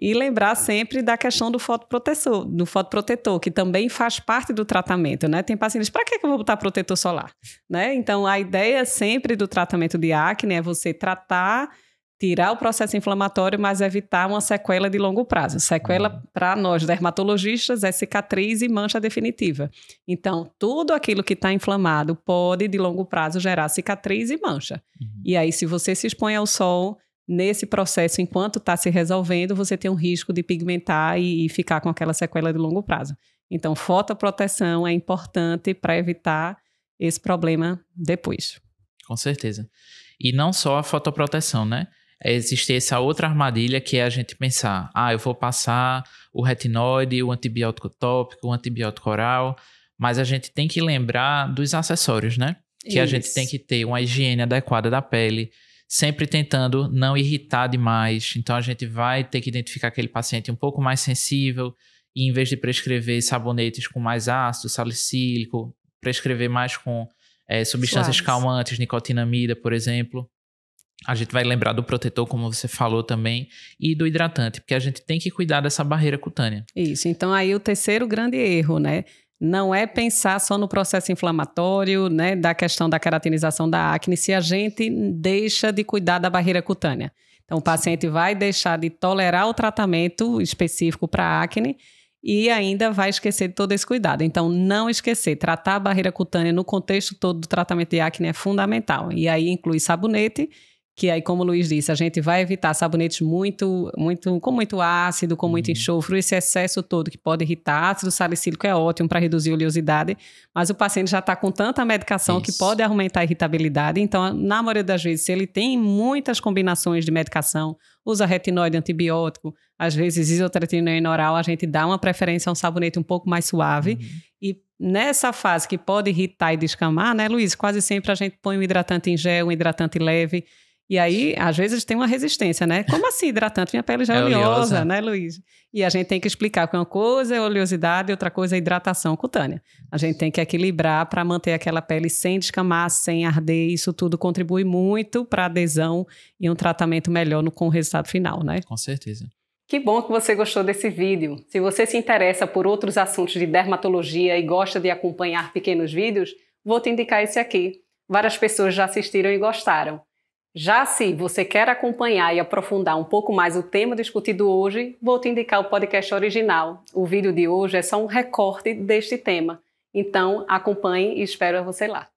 E lembrar sempre da questão do fotoprotetor, do fotoprotetor, que também faz parte do tratamento, né? Tem pacientes, para que eu vou botar protetor solar? Né? Então, a ideia sempre do tratamento de acne é você tratar, tirar o processo inflamatório, mas evitar uma sequela de longo prazo. Sequela, uhum. para nós dermatologistas, é cicatriz e mancha definitiva. Então, tudo aquilo que está inflamado pode, de longo prazo, gerar cicatriz e mancha. Uhum. E aí, se você se expõe ao sol nesse processo, enquanto está se resolvendo, você tem um risco de pigmentar e, e, ficar com aquela sequela de longo prazo. Então, fotoproteção é importante para evitar esse problema depois. Com certeza. E não só a fotoproteção, né? É Existe essa outra armadilha que é a gente pensar: ah, eu vou passar o retinoide, o antibiótico tópico, o antibiótico oral, mas a gente tem que lembrar dos acessórios, né? Que Isso. a gente tem que ter uma higiene adequada da pele, sempre tentando não irritar demais. Então a gente vai ter que identificar aquele paciente um pouco mais sensível e em vez de prescrever sabonetes com mais ácido salicílico, prescrever mais com é, substâncias Suaves. calmantes, nicotinamida, por exemplo. A gente vai lembrar do protetor, como você falou também, e do hidratante, porque a gente tem que cuidar dessa barreira cutânea. Isso, então aí o terceiro grande erro, né? não é pensar só no processo inflamatório, né, da questão da caracterização da acne, se a gente deixa de cuidar da barreira cutânea. Então, o paciente vai deixar de tolerar o tratamento específico para acne e ainda vai esquecer de todo esse cuidado. Então, não esquecer, tratar a barreira cutânea no contexto todo do tratamento de acne é fundamental. E aí inclui sabonete que aí, como o Luiz disse, a gente vai evitar sabonetes muito, muito, com muito ácido, com muito uhum. enxofre, esse excesso todo que pode irritar. Ácido salicílico é ótimo para reduzir a oleosidade, mas o paciente já está com tanta medicação Isso. que pode aumentar a irritabilidade. Então, na maioria das vezes, se ele tem muitas combinações de medicação, usa retinoide, antibiótico, às vezes isotretinoína oral, a gente dá uma preferência a um sabonete um pouco mais suave. Uhum. E nessa fase que pode irritar e descamar, né, Luiz? Quase sempre a gente põe um hidratante em gel, um hidratante leve e aí, às vezes, tem uma resistência, né? Como assim hidratante? Minha pele já é, é oleosa, oleosa, né, Luiz? E a gente tem que explicar que uma coisa é oleosidade e outra coisa é hidratação cutânea. A gente tem que equilibrar para manter aquela pele sem descamar, sem arder. Isso tudo contribui muito para adesão e um tratamento melhor no, com o resultado final, né? Com certeza. Que bom que você gostou desse vídeo. Se você se interessa por outros assuntos de dermatologia e gosta de acompanhar pequenos vídeos, vou te indicar esse aqui. Várias pessoas já assistiram e gostaram. Já se você quer acompanhar e aprofundar um pouco mais o tema discutido hoje, vou te indicar o podcast original. O vídeo de hoje é só um recorte deste tema. Então, acompanhe e espero você lá.